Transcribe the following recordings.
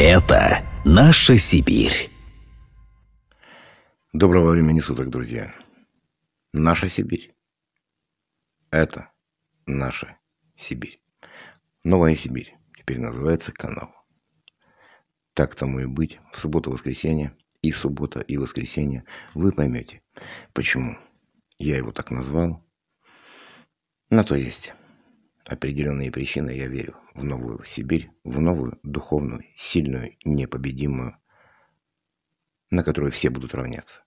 Это наша Сибирь. Доброго времени суток, друзья. Наша Сибирь. Это наша Сибирь. Новая Сибирь. Теперь называется канал. Так тому и быть. В субботу-воскресенье и суббота, и воскресенье. Вы поймете, почему я его так назвал. На то есть определенные причины, я верю в новую Сибирь, в новую духовную, сильную, непобедимую, на которую все будут равняться.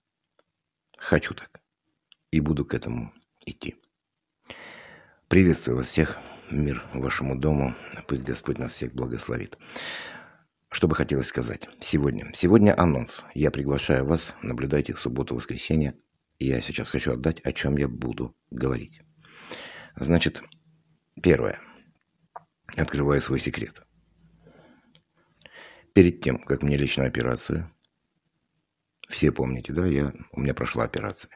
Хочу так. И буду к этому идти. Приветствую вас всех. Мир вашему дому. Пусть Господь нас всех благословит. Что бы хотелось сказать сегодня? Сегодня анонс. Я приглашаю вас, наблюдайте в субботу-воскресенье. Я сейчас хочу отдать, о чем я буду говорить. Значит, Первое. Открываю свой секрет. Перед тем, как мне лечь на операцию, все помните, да, я, у меня прошла операция.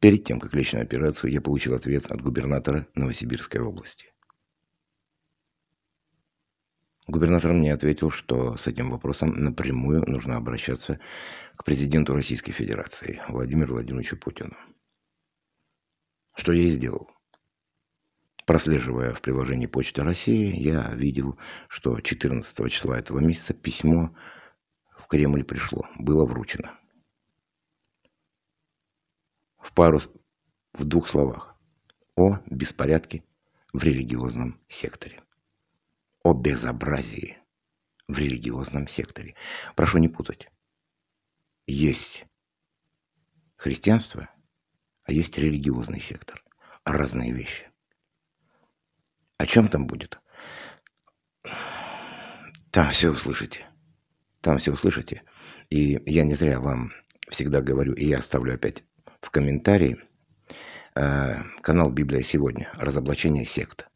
Перед тем, как лечь на операцию, я получил ответ от губернатора Новосибирской области. Губернатор мне ответил, что с этим вопросом напрямую нужно обращаться к президенту Российской Федерации Владимиру Владимировичу Путину. Что я и сделал. Прослеживая в приложении Почта России, я видел, что 14 числа этого месяца письмо в Кремль пришло, было вручено. В пару, в двух словах. О беспорядке в религиозном секторе. О безобразии в религиозном секторе. Прошу не путать. Есть христианство, а есть религиозный сектор. Разные вещи. О чем там будет? Там все услышите. Там все услышите. И я не зря вам всегда говорю, и я оставлю опять в комментарии э, канал «Библия сегодня. Разоблачение сект».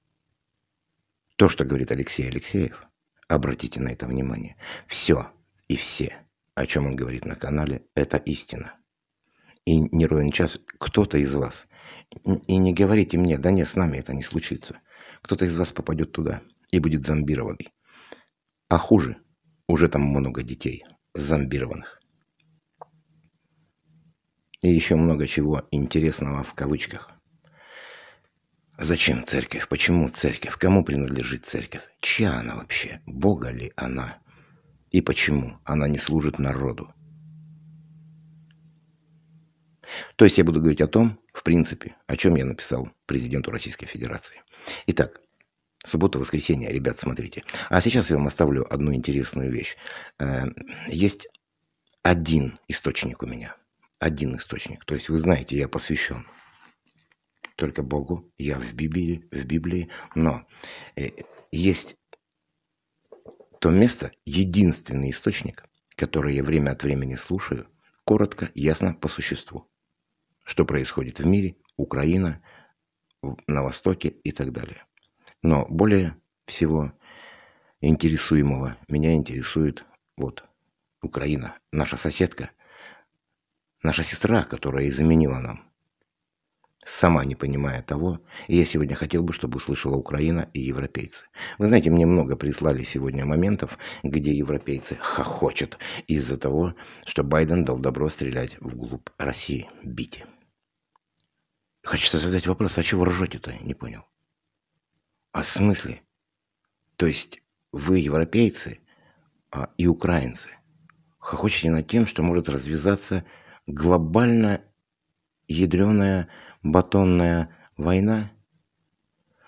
То, что говорит Алексей Алексеев, обратите на это внимание. Все и все, о чем он говорит на канале, это истина. И не ровен час кто-то из вас и не говорите мне, да нет, с нами это не случится. Кто-то из вас попадет туда и будет зомбированный. А хуже, уже там много детей зомбированных. И еще много чего интересного в кавычках. Зачем церковь? Почему церковь? Кому принадлежит церковь? Чья она вообще? Бога ли она? И почему она не служит народу? То есть я буду говорить о том, принципе, о чем я написал президенту Российской Федерации. Итак, Суббота, воскресенье, ребят, смотрите. А сейчас я вам оставлю одну интересную вещь. Э, есть один источник у меня. Один источник. То есть вы знаете, я посвящен только Богу. Я в Библии, в Библии. Но э, есть то место, единственный источник, который я время от времени слушаю, коротко, ясно, по существу что происходит в мире, Украина, на Востоке и так далее. Но более всего интересуемого меня интересует вот Украина, наша соседка, наша сестра, которая и заменила нам, сама не понимая того, и я сегодня хотел бы, чтобы услышала Украина и европейцы. Вы знаете, мне много прислали сегодня моментов, где европейцы хохочут из-за того, что Байден дал добро стрелять вглубь России, бить. Хочется задать вопрос, а чего ржете-то? Не понял. О а смысле? То есть вы, европейцы а, и украинцы, хохочете над тем, что может развязаться глобально ядреная батонная война?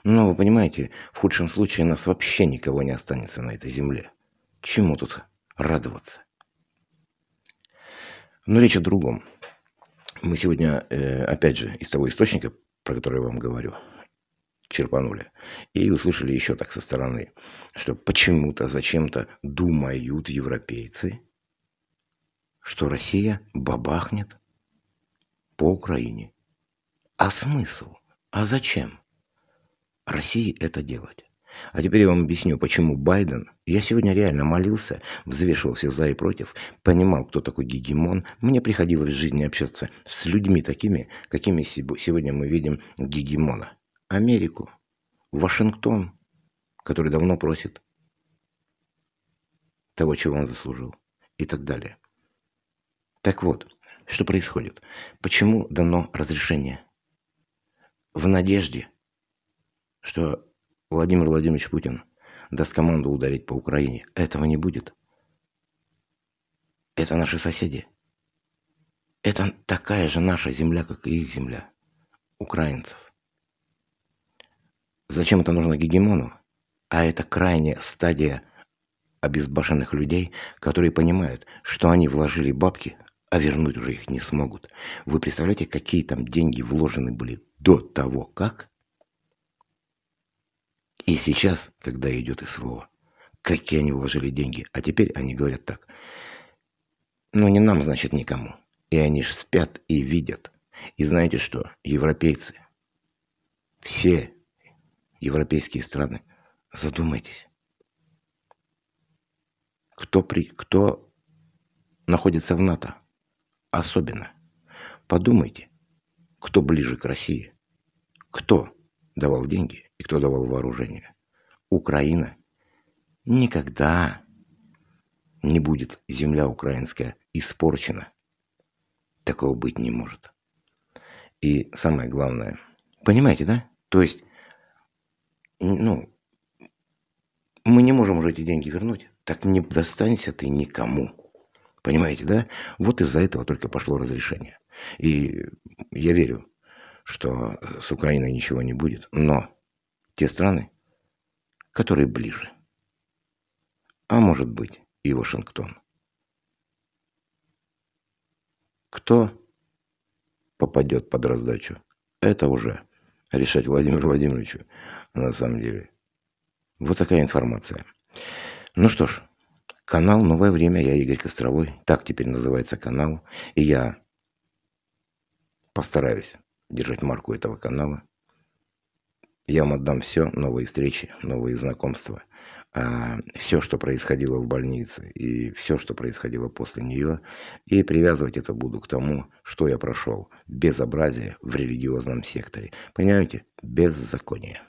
Ну, вы понимаете, в худшем случае нас вообще никого не останется на этой земле. Чему тут радоваться? Но речь о другом – мы сегодня, э, опять же, из того источника, про который я вам говорю, черпанули. И услышали еще так со стороны, что почему-то, зачем-то думают европейцы, что Россия бабахнет по Украине. А смысл? А зачем России это делать? А теперь я вам объясню, почему Байден... Я сегодня реально молился, взвешивал все за и против, понимал, кто такой гегемон. Мне приходилось в жизни общаться с людьми такими, какими сегодня мы видим гегемона. Америку, Вашингтон, который давно просит того, чего он заслужил, и так далее. Так вот, что происходит? Почему дано разрешение? В надежде, что Владимир Владимирович Путин даст команду ударить по Украине. Этого не будет. Это наши соседи. Это такая же наша земля, как и их земля. Украинцев. Зачем это нужно гегемону? А это крайняя стадия обезбашенных людей, которые понимают, что они вложили бабки, а вернуть уже их не смогут. Вы представляете, какие там деньги вложены были до того, как и сейчас, когда идет СВО, какие они вложили деньги, а теперь они говорят так. Ну не нам, значит, никому. И они же спят и видят. И знаете что, европейцы, все европейские страны, задумайтесь, кто, при, кто находится в НАТО, особенно. Подумайте, кто ближе к России, кто давал деньги и кто давал вооружение. Украина никогда не будет земля украинская испорчена. Такого быть не может. И самое главное, понимаете, да? То есть, ну, мы не можем уже эти деньги вернуть. Так не достанется ты никому. Понимаете, да? Вот из-за этого только пошло разрешение. И я верю, что с Украиной ничего не будет, но те страны, которые ближе. А может быть и Вашингтон. Кто попадет под раздачу, это уже решать Владимиру Владимировичу на самом деле. Вот такая информация. Ну что ж, канал «Новое время», я Игорь Костровой, так теперь называется канал, и я постараюсь держать марку этого канала – я вам отдам все, новые встречи, новые знакомства, а, все, что происходило в больнице и все, что происходило после нее, и привязывать это буду к тому, что я прошел. Безобразие в религиозном секторе. Понимаете? Беззаконие.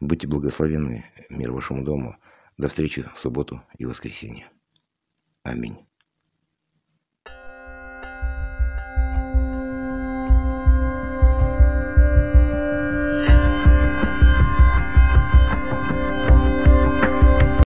Будьте благословенны, мир вашему дому. До встречи в субботу и воскресенье. Аминь.